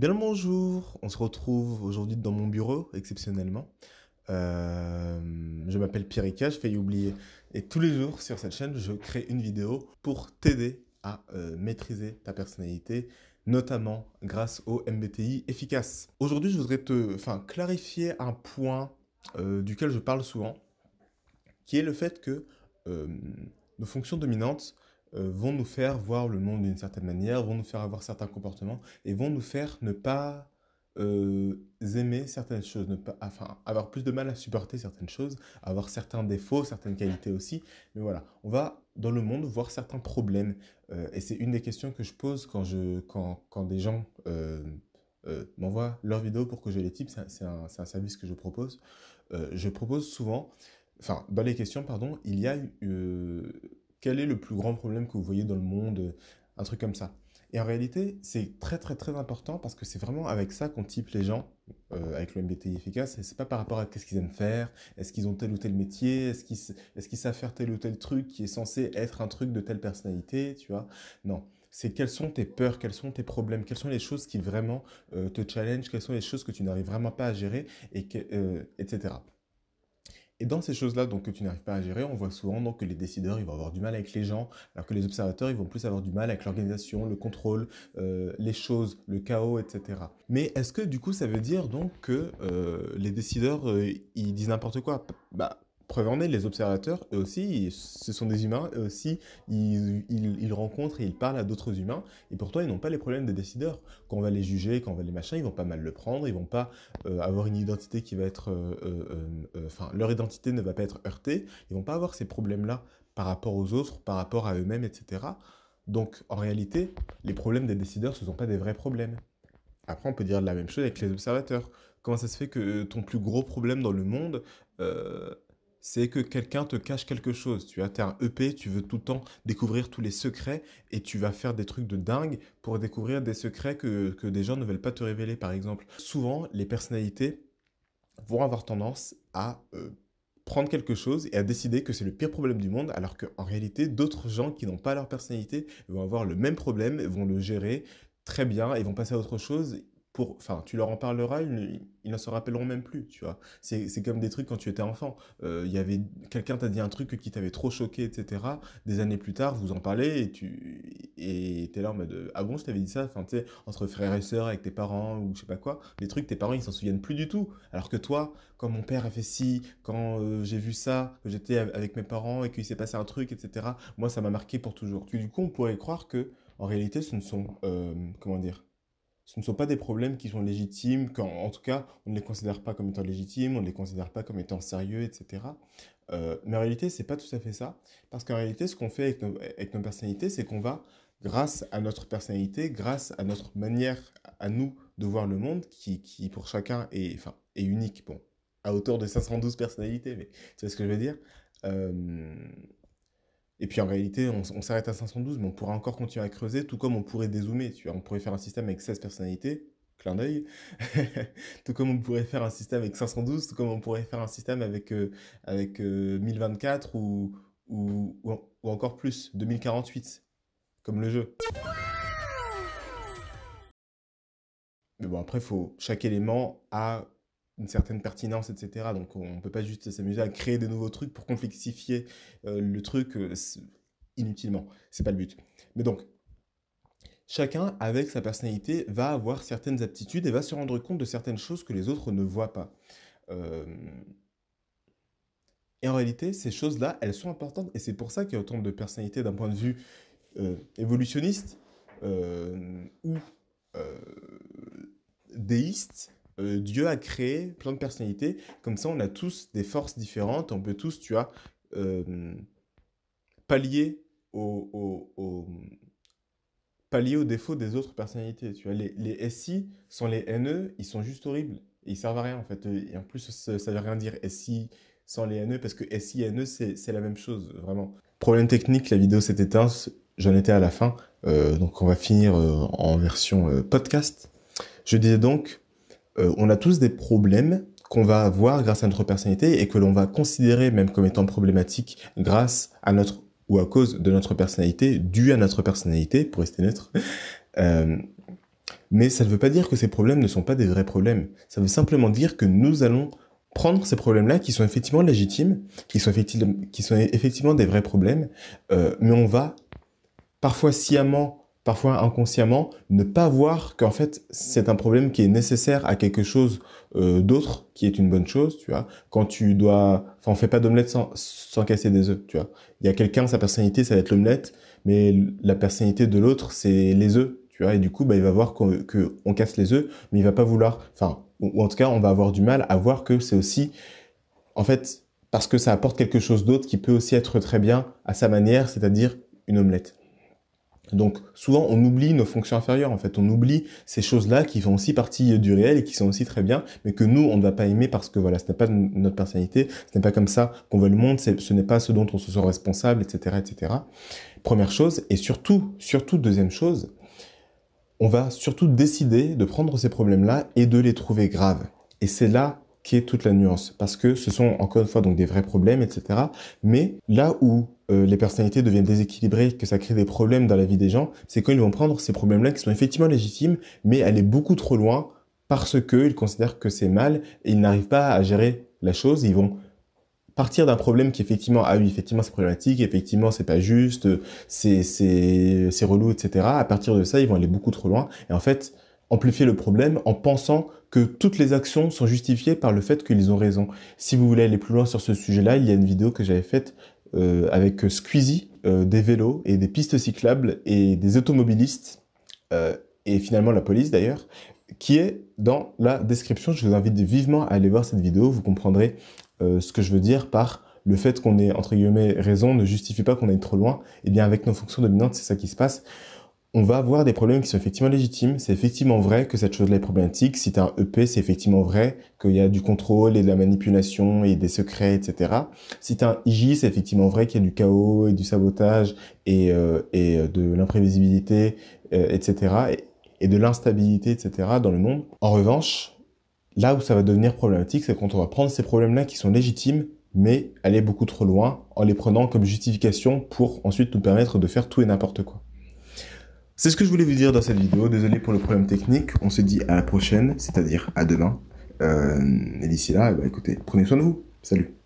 Bien le bonjour, on se retrouve aujourd'hui dans mon bureau, exceptionnellement. Euh, je m'appelle Rica, je fais oublier. Et tous les jours sur cette chaîne, je crée une vidéo pour t'aider à euh, maîtriser ta personnalité, notamment grâce au MBTI efficace. Aujourd'hui, je voudrais te clarifier un point euh, duquel je parle souvent, qui est le fait que nos fonctions dominantes euh, vont nous faire voir le monde d'une certaine manière, vont nous faire avoir certains comportements et vont nous faire ne pas euh, aimer certaines choses, ne pas, enfin avoir plus de mal à supporter certaines choses, avoir certains défauts, certaines qualités aussi. Mais voilà, on va dans le monde voir certains problèmes euh, et c'est une des questions que je pose quand, je, quand, quand des gens m'envoient leurs vidéos pour que je les type. C'est un, un, service que je propose. je propose souvent, enfin dans les questions, pardon, il y a quel est le plus grand problème que vous voyez dans le monde, euh, un truc comme ça. Et en réalité, c'est très très très important parce que c'est vraiment avec ça qu'on type les gens euh, avec le MBTI efficace. Et c'est pas par rapport à qu'est-ce qu'ils aiment faire, est-ce qu'ils ont tel ou tel métier, est-ce qu'ils savent faire tel ou tel truc qui est censé être un truc de telle personnalité, tu vois. Non. C'est quelles sont tes peurs, quels sont tes problèmes, quelles sont les choses qui vraiment euh, te challenge, quelles sont les choses que tu n'arrives vraiment pas à gérer, etc. Et dans ces choses-là donc, que tu n'arrives pas à gérer, on voit souvent que les décideurs ils vont avoir du mal avec les gens, alors que les observateurs ils vont plus avoir du mal avec l'organisation, le contrôle, euh, les choses, le chaos, etc. Mais est-ce que du coup ça veut dire donc que euh, les décideurs euh, ils disent n'importe quoi Bah preuve en est, les observateurs, eux aussi, ce sont des humains, eux aussi, ils, rencontrent et ils parlent à d'autres humains, et pourtant ils n'ont pas les problèmes des décideurs. Quand on va les juger, quand on va les machins, ils vont pas mal le prendre, ils vont pas euh, avoir une identité qui va être... Euh, euh, enfin, leur identité ne va pas être heurtée, ils vont pas avoir ces problèmes-là par rapport aux autres, par rapport à eux-mêmes, etc. Donc, en réalité, les problèmes des décideurs, ce ne sont pas des vrais problèmes. Après, on peut dire la même chose avec les observateurs. Comment ça se fait que ton plus gros problème dans le monde c'est que quelqu'un te cache quelque chose. Tu as un EP, tu veux tout le temps découvrir tous les secrets et tu vas faire des trucs de dingue pour découvrir des secrets que, des gens ne veulent pas te révéler, par exemple. Souvent, les personnalités vont avoir tendance à euh, prendre quelque chose et à décider que c'est le pire problème du monde, alors qu'en réalité, d'autres gens qui n'ont pas leur personnalité vont avoir le même problème, vont le gérer très bien et vont passer à autre chose enfin, tu leur en parleras, ils, ils, ne se rappelleront même plus, tu vois. C'est comme des trucs quand tu étais enfant. Euh, il y avait quelqu'un t'a dit un truc qui t'avait trop choqué, etc. Des années plus tard, vous en parlez et tu et es là en mode ah bon, je t'avais dit ça. Enfin, tu sais, entre frères et sœurs, avec tes parents ou je sais pas quoi, des trucs tes parents ils s'en souviennent plus du tout. Alors que toi, quand mon père a fait ci, quand euh, j'ai vu ça, que j'étais avec mes parents et qu'il s'est passé un truc, etc. Moi, ça m'a marqué pour toujours. Du coup, on pourrait croire que en réalité, ce ne sont euh, comment dire ce ne sont pas des problèmes qui sont légitimes, quand, en tout cas, on ne les considère pas comme étant légitimes, on ne les considère pas comme étant sérieux, etc. Euh, mais en réalité, c'est pas tout à fait ça, parce qu'en réalité, ce qu'on fait avec nos, avec personnalités, c'est qu'on va, grâce à notre personnalité, grâce à notre manière à nous de voir le monde, qui, qui pour chacun est, enfin, est unique, bon, à hauteur de 512 personnalités, mais tu vois ce que je veux dire euh, et puis en réalité, on, s'arrête à 512, mais on pourra encore continuer à creuser, tout comme on pourrait dézoomer. Tu on pourrait faire un système avec 16 personnalités, clin d'œil, tout comme on pourrait faire un système avec 512, tout comme on pourrait faire un système avec, euh, avec 1024 euh, ou, ou, ou, encore plus, 2048, comme le jeu. Mais bon, après, faut, chaque élément a une certaine pertinence, etc. Donc on ne peut pas juste s'amuser à créer des nouveaux trucs pour complexifier euh, le truc euh, inutilement. inutilement. n'est pas le but. Mais donc, chacun, avec sa personnalité, va avoir certaines aptitudes et va se rendre compte de certaines choses que les autres ne voient pas. Euh, et en réalité, ces choses-là, elles sont importantes et c'est pour ça qu'il y a autant de personnalités d'un point de vue évolutionniste ou déiste euh, Dieu a créé plein de personnalités, comme ça on a tous des forces différentes, on peut tous, tu vois, euh, pallier au pallier aux défauts des autres personnalités. Tu vois, les, les SI sont les NE, ils sont juste horribles, ils servent à rien en fait, et en plus ça, ne veut rien dire SI sans les NE, parce que SI et NE c'est la même chose, vraiment. Problème technique, la vidéo s'est éteinte, j'en étais à la fin, euh, donc on va finir en version podcast. Je disais donc, euh, on a tous des problèmes qu'on va avoir grâce à notre personnalité et que l'on va considérer même comme étant problématiques grâce à notre ou à cause de notre personnalité, dû à notre personnalité, pour rester neutre. Euh, mais ça ne veut pas dire que ces problèmes ne sont pas des vrais problèmes. Ça veut simplement dire que nous allons prendre ces problèmes-là qui sont effectivement légitimes, qui sont, effectivement, des vrais problèmes, euh, mais on va parfois sciemment parfois inconsciemment, ne pas voir qu'en fait c'est un problème qui est nécessaire à quelque chose euh, d'autre qui est une bonne chose, tu vois. Quand tu dois, enfin, on fait pas d'omelette sans, casser des œufs, tu vois. Il y a quelqu'un, sa personnalité, ça va être l'omelette, mais la personnalité de l'autre, c'est les œufs, tu vois. Et du coup, bah, il va voir qu'on casse les œufs, mais il va pas vouloir, enfin, ou en tout cas, on va avoir du mal à voir que c'est aussi, en fait, parce que ça apporte quelque chose d'autre qui peut aussi être très bien à sa manière, c'est-à-dire une omelette. Donc souvent on oublie nos fonctions inférieures en fait, on oublie ces choses-là qui font aussi partie du réel et qui sont aussi très bien, mais que nous on ne va pas aimer parce que voilà, ce n'est pas notre personnalité, ce n'est pas comme ça qu'on veut le monde, ce n'est pas ce dont on se sent responsable, etc., etc. Première chose, et surtout, surtout deuxième chose, on va surtout décider de prendre ces problèmes-là et de les trouver graves. Et c'est là qui est toute la nuance. Parce que ce sont encore une fois donc des vrais problèmes, etc. Mais là où euh, les personnalités deviennent déséquilibrées, que ça crée des problèmes dans la vie des gens, c'est quand ils vont prendre ces problèmes-là qui sont effectivement légitimes, mais aller beaucoup trop loin parce qu'ils considèrent que c'est mal et ils n'arrivent pas à gérer la chose. Ils vont partir d'un problème qui effectivement, ah oui, effectivement c'est problématique, effectivement c'est pas juste, c'est, c'est, c'est relou, etc. À partir de ça, ils vont aller beaucoup trop loin et en fait amplifier le problème en pensant que toutes les actions sont justifiées par le fait qu'ils ont raison. Si vous voulez aller plus loin sur ce sujet-là, il y a une vidéo que j'avais faite euh, avec Squeezie, euh, des vélos et des pistes cyclables et des automobilistes, euh, et finalement la police d'ailleurs, qui est dans la description. Je vous invite vivement à aller voir cette vidéo, vous comprendrez ce que je veux dire par le fait qu'on ait, entre guillemets, raison ne justifie pas qu'on aille trop loin. Et eh bien avec nos fonctions dominantes, c'est ça qui se passe on va avoir des problèmes qui sont effectivement légitimes. C'est effectivement vrai que cette chose-là est problématique. Si tu un EP, c'est effectivement vrai qu'il y a du contrôle et de la manipulation et des secrets, etc. Si tu un IJ, c'est effectivement vrai qu'il y a du chaos et du sabotage et, euh, euh, de l'imprévisibilité, euh, etc. et de l'instabilité, etc. dans le monde. En revanche, là où ça va devenir problématique, c'est quand on va prendre ces problèmes-là qui sont légitimes mais aller beaucoup trop loin en les prenant comme justification pour ensuite nous permettre de faire tout et n'importe quoi. C'est ce que je voulais vous dire dans cette vidéo. Désolé pour le problème technique. On se dit à la prochaine, c'est-à-dire à demain. Euh, et d'ici là, bah, écoutez, prenez soin de vous. Salut.